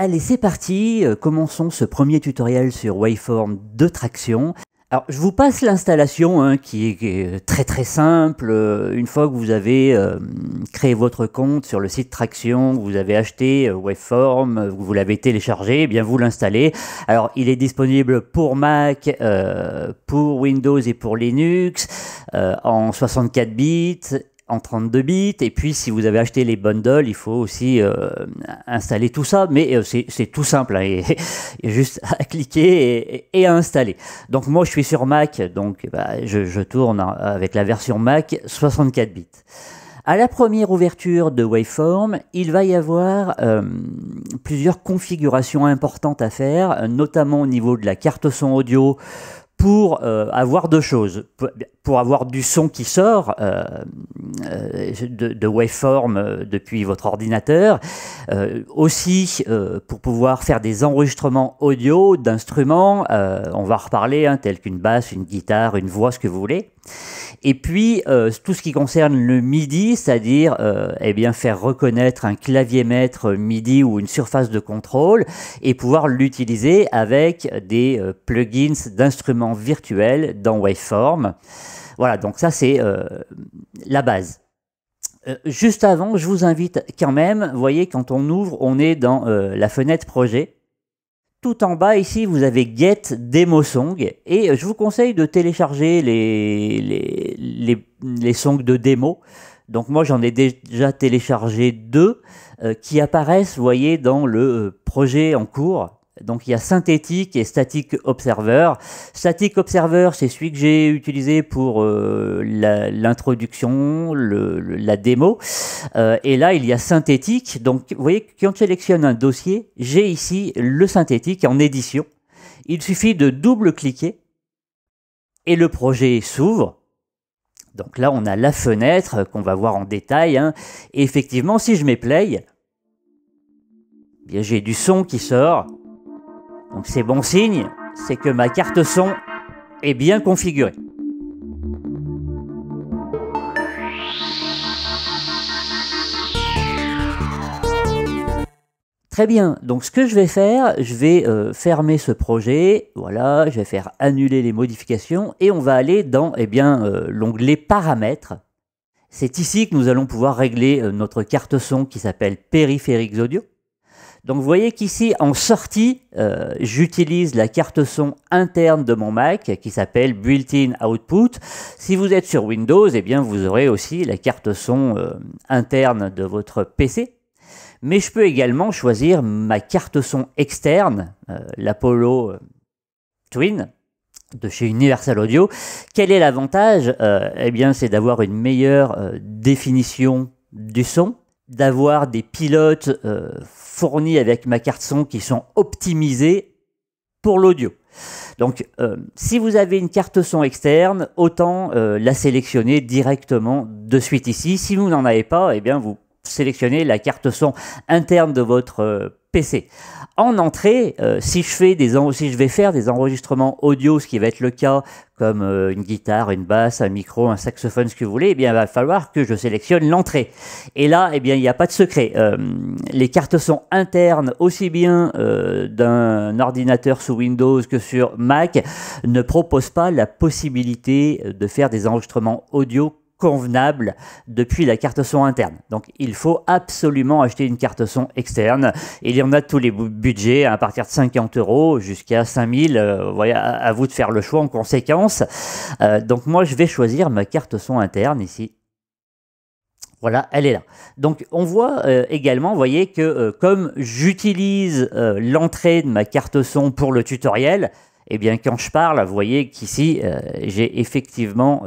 Allez, c'est parti, euh, commençons ce premier tutoriel sur Waveform de traction. Alors, je vous passe l'installation hein, qui, est très très simple. Euh, une fois que vous avez euh, créé votre compte sur le site Traction, vous avez acheté Waveform, vous l'avez téléchargé, eh bien vous l'installez. Alors, il est disponible pour Mac, pour Windows et pour Linux en 64 bits en 32 bits. Et puis, si vous avez acheté les bundles, il faut aussi euh, installer tout ça. Mais euh, c'est tout simple, hein, et, juste à cliquer et, à installer. Donc, moi, je suis sur Mac, donc bah, je, tourne avec la version Mac 64 bits. À la première ouverture de Waveform, il va y avoir euh, plusieurs configurations importantes à faire, notamment au niveau de la carte son audio pour avoir deux choses pour avoir du son qui sort euh, euh, de, waveform euh, depuis votre ordinateur, aussi pour pouvoir faire des enregistrements audio d'instruments, on va reparler, hein, tels qu'une basse, une guitare, une voix, ce que vous voulez. Et puis tout ce qui concerne le MIDI, c'est-à-dire eh bien faire reconnaître un clavier maître MIDI ou une surface de contrôle et pouvoir l'utiliser avec des plugins d'instruments virtuels dans Waveform. Voilà, donc ça c'est euh, la base euh, juste avant, je vous invite quand même, vous voyez, quand on ouvre, on est dans euh, la fenêtre projet. Tout en bas ici, vous avez Get Demo Song et je vous conseille de télécharger les, les, les, songs de démo. Donc moi j'en ai déjà téléchargé deux qui apparaissent, vous voyez, dans le projet en cours. Donc il y a synthétique et static observer. Static observer, c'est celui que j'ai utilisé pour euh, l'introduction, la démo. Euh, et là, il y a synthétique. Donc vous voyez, quand on sélectionne un dossier, j'ai ici le synthétique en édition. Il suffit de double-cliquer et le projet s'ouvre. Donc là, on a la fenêtre qu'on va voir en détail. Hein. Et effectivement, si je mets play, eh j'ai du son qui sort. Donc c'est bon signe, c'est que ma carte son est bien configurée. Très bien, donc ce que je vais faire, je vais euh, fermer ce projet, voilà, je vais faire annuler les modifications et on va aller dans eh bien euh, l'onglet paramètres. C'est ici que nous allons pouvoir régler euh, notre carte son qui s'appelle périphériques audio. Donc vous voyez qu'ici, en sortie, euh, j'utilise la carte son interne de mon Mac qui s'appelle Built-in Output. Si vous êtes sur Windows, eh bien vous aurez aussi la carte son euh, interne de votre PC. Mais je peux également choisir ma carte son externe, euh, l'Apollo Twin de chez Universal Audio. Quel est l'avantage Eh bien c'est d'avoir une meilleure définition du son, d'avoir des pilotes euh, fournis avec ma carte son qui sont optimisés pour l'audio. Donc, euh, si vous avez une carte son externe, autant euh, la sélectionner directement de suite ici. Si vous n'en avez pas, eh bien, vous sélectionnez la carte son interne de votre euh, PC. En entrée, euh, si, je fais des si je vais faire des enregistrements audio, ce qui va être le cas, comme euh, une guitare, une basse, un micro, un saxophone, ce que vous voulez, eh bien, il va falloir que je sélectionne l'entrée. Et là, eh bien, il n'y a pas de secret. les cartes son internes, aussi bien d'un ordinateur sous Windows que sur Mac, ne proposent pas la possibilité de faire des enregistrements audio convenable depuis la carte son interne. Donc il faut absolument acheter une carte son externe. Il y en a tous les budgets, hein, à partir de 50 euros jusqu'à 5000. A euh, à, vous de faire le choix en conséquence. Euh, donc moi, je vais choisir ma carte son interne ici. Voilà, elle est là. Donc on voit euh, également, vous voyez que comme j'utilise l'entrée de ma carte son pour le tutoriel, eh bien quand je parle, vous voyez qu'ici j'ai effectivement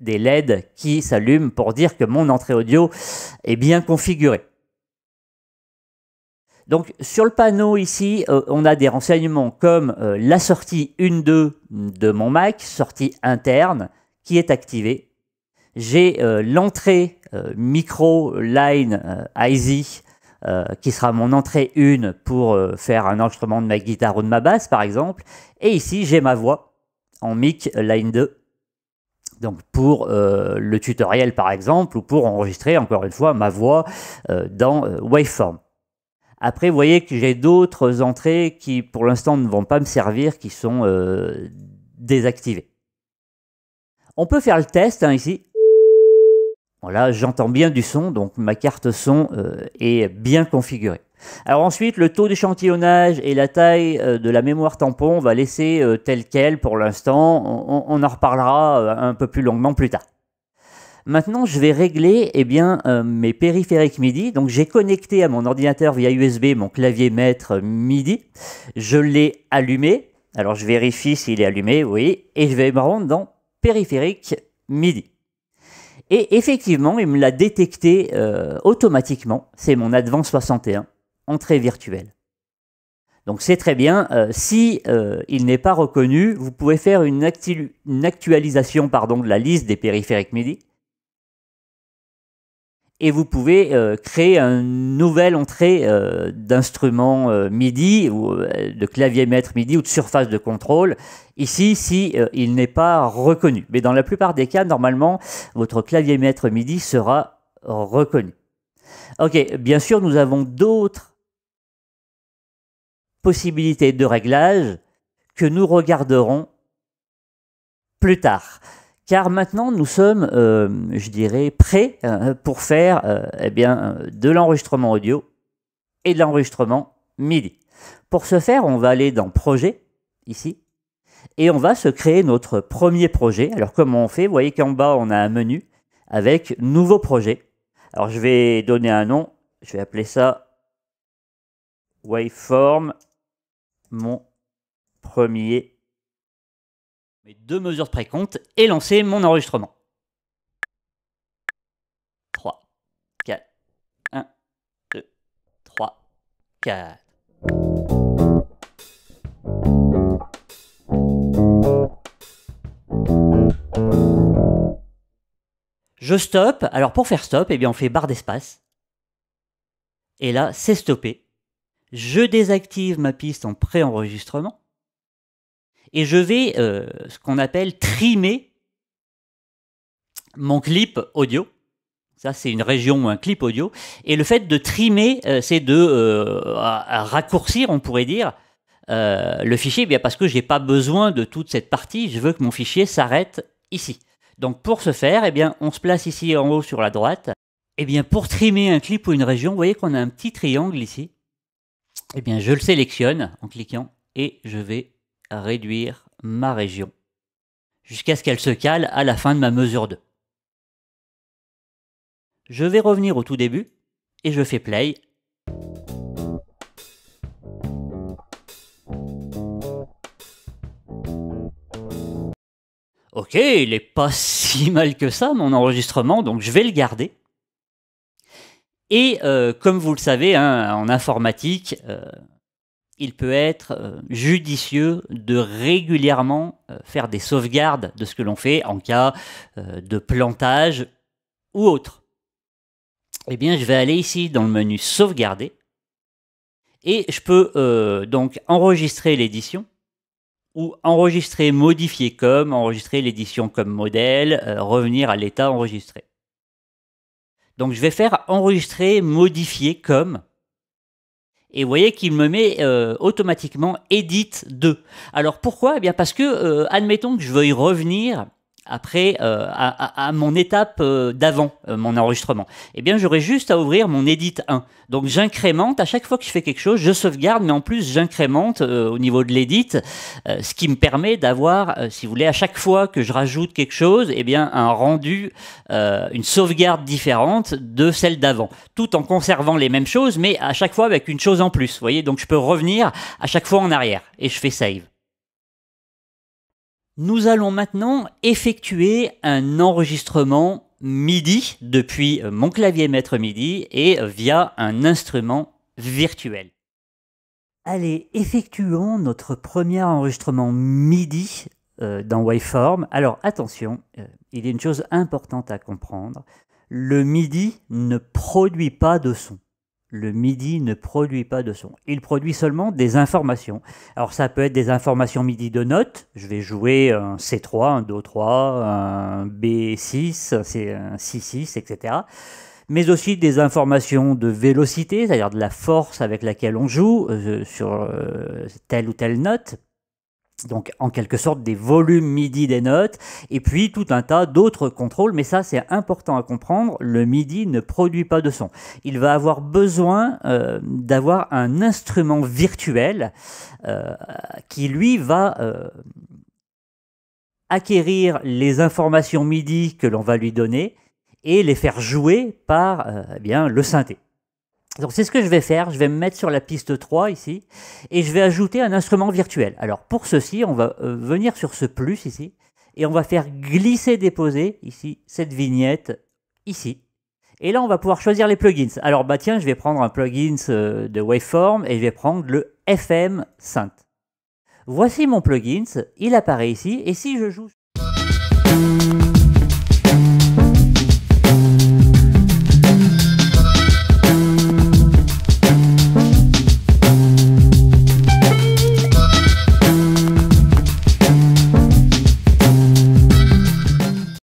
des LED qui s'allument pour dire que mon entrée audio est bien configurée. Donc sur le panneau ici, euh, on a des renseignements comme euh, la sortie 1.2 de mon Mac, sortie interne, qui est activée. J'ai euh, l'entrée micro line IZ, qui sera mon entrée 1 pour faire un enregistrement de ma guitare ou de ma basse par exemple. Et ici, j'ai ma voix en mic line 2 donc pour euh, le tutoriel par exemple, ou pour enregistrer encore une fois ma voix euh, dans euh, Waveform. Après, vous voyez que j'ai d'autres entrées qui pour l'instant ne vont pas me servir, qui sont désactivées. On peut faire le test hein, ici. Voilà, j'entends bien du son, donc ma carte son est bien configurée. Alors ensuite, le taux d'échantillonnage et la taille euh, de la mémoire tampon, on va laisser euh, tel quel pour l'instant. On, en reparlera euh, un peu plus longuement plus tard. Maintenant, je vais régler eh bien, mes périphériques MIDI. Donc, j'ai connecté à mon ordinateur via USB mon clavier maître MIDI. Je l'ai allumé. Alors, je vérifie s'il est allumé, oui. Et je vais me rendre dans périphériques MIDI. Et effectivement, il me l'a détecté automatiquement. C'est mon Advance 61 entrée virtuelle. Donc c'est très bien. S'il euh, si euh, il n'est pas reconnu, vous pouvez faire une, actualisation pardon, de la liste des périphériques MIDI. Et vous pouvez euh, créer une nouvelle entrée d'instrument MIDI ou de clavier mètre MIDI ou de surface de contrôle. Ici, si il n'est pas reconnu. Mais dans la plupart des cas, normalement, votre clavier mètre MIDI sera reconnu. Ok, bien sûr, nous avons d'autres de réglage que nous regarderons plus tard. Car maintenant, nous sommes, euh, je dirais, prêts euh, pour faire et euh, eh bien, de l'enregistrement audio et de l'enregistrement MIDI. Pour ce faire, on va aller dans Projet, ici, et on va se créer notre premier projet. Alors comment on fait Vous voyez qu'en bas, on a un menu avec Nouveau projet. Alors je vais donner un nom, je vais appeler ça Waveform mon premier. Mes deux mesures de pré-compte et lancer mon enregistrement. 3, 4, 1, 2, 3, 4. Je stoppe. Alors pour faire stop, eh bien on fait barre d'espace. Et là, c'est stoppé je désactive ma piste en préenregistrement et je vais euh, ce qu'on appelle trimer mon clip audio. Ça, c'est une région ou un clip audio. Et le fait de trimer, euh, c'est de euh, raccourcir, on pourrait dire, le fichier, eh bien parce que j'ai pas besoin de toute cette partie. Je veux que mon fichier s'arrête ici. Donc pour ce faire, eh bien, on se place ici en haut sur la droite. Eh bien, pour trimer un clip ou une région, vous voyez qu'on a un petit triangle ici. Eh bien, je le sélectionne en cliquant et je vais réduire ma région jusqu'à ce qu'elle se cale à la fin de ma mesure 2. Je vais revenir au tout début et je fais play. Ok, il n'est pas si mal que ça mon enregistrement, donc je vais le garder. Et euh, comme vous le savez, hein, en informatique, euh, il peut être euh, judicieux de régulièrement faire des sauvegardes de ce que l'on fait en cas de plantage ou autre. Eh bien, je vais aller ici dans le menu sauvegarder et je peux donc enregistrer l'édition ou enregistrer, modifier comme, enregistrer l'édition comme modèle, revenir à l'état enregistré. Donc je vais faire enregistrer, modifier comme. Et vous voyez qu'il me met euh, automatiquement edit 2. Alors pourquoi eh bien parce que, euh, admettons que je veuille revenir après euh, à, à, mon étape euh, d'avant euh, mon enregistrement Eh bien, j'aurais juste à ouvrir mon Edit 1. Donc, j'incrémente à chaque fois que je fais quelque chose, je sauvegarde, mais en plus, j'incrémente au niveau de l'Edit, ce qui me permet d'avoir, si vous voulez, à chaque fois que je rajoute quelque chose, eh bien, un rendu, une sauvegarde différente de celle d'avant, tout en conservant les mêmes choses, mais à chaque fois avec une chose en plus. Vous voyez, donc je peux revenir à chaque fois en arrière et je fais save. Nous allons maintenant effectuer un enregistrement MIDI depuis euh, mon clavier maître MIDI et euh, via un instrument virtuel. Allez, effectuons notre premier enregistrement MIDI euh, dans Waveform. Alors attention, il y a une chose importante à comprendre. Le MIDI ne produit pas de son le MIDI ne produit pas de son. Il produit seulement des informations. Alors ça peut être des informations MIDI de notes. Je vais jouer un C3, un Do3, un B6, un C6, etc. Mais aussi des informations de vélocité, c'est-à-dire de la force avec laquelle on joue euh, sur euh, telle ou telle note, donc en quelque sorte des volumes MIDI des notes, et puis tout un tas d'autres contrôles, mais ça c'est important à comprendre, le MIDI ne produit pas de son. Il va avoir besoin euh, d'avoir un instrument virtuel euh, qui lui va... Euh, acquérir les informations MIDI que l'on va lui donner et les faire jouer par eh bien, le synthé. Donc c'est ce que je vais faire, je vais me mettre sur la piste 3 ici, et je vais ajouter un instrument virtuel. Alors pour ceci, on va euh, venir sur ce plus ici, et on va faire glisser-déposer ici cette vignette ici. Et là, on va pouvoir choisir les plugins. Alors bah tiens, je vais prendre un plugin euh, de Waveform, et je vais prendre le FM Synth. Voici mon plugin, il apparaît ici, et si je joue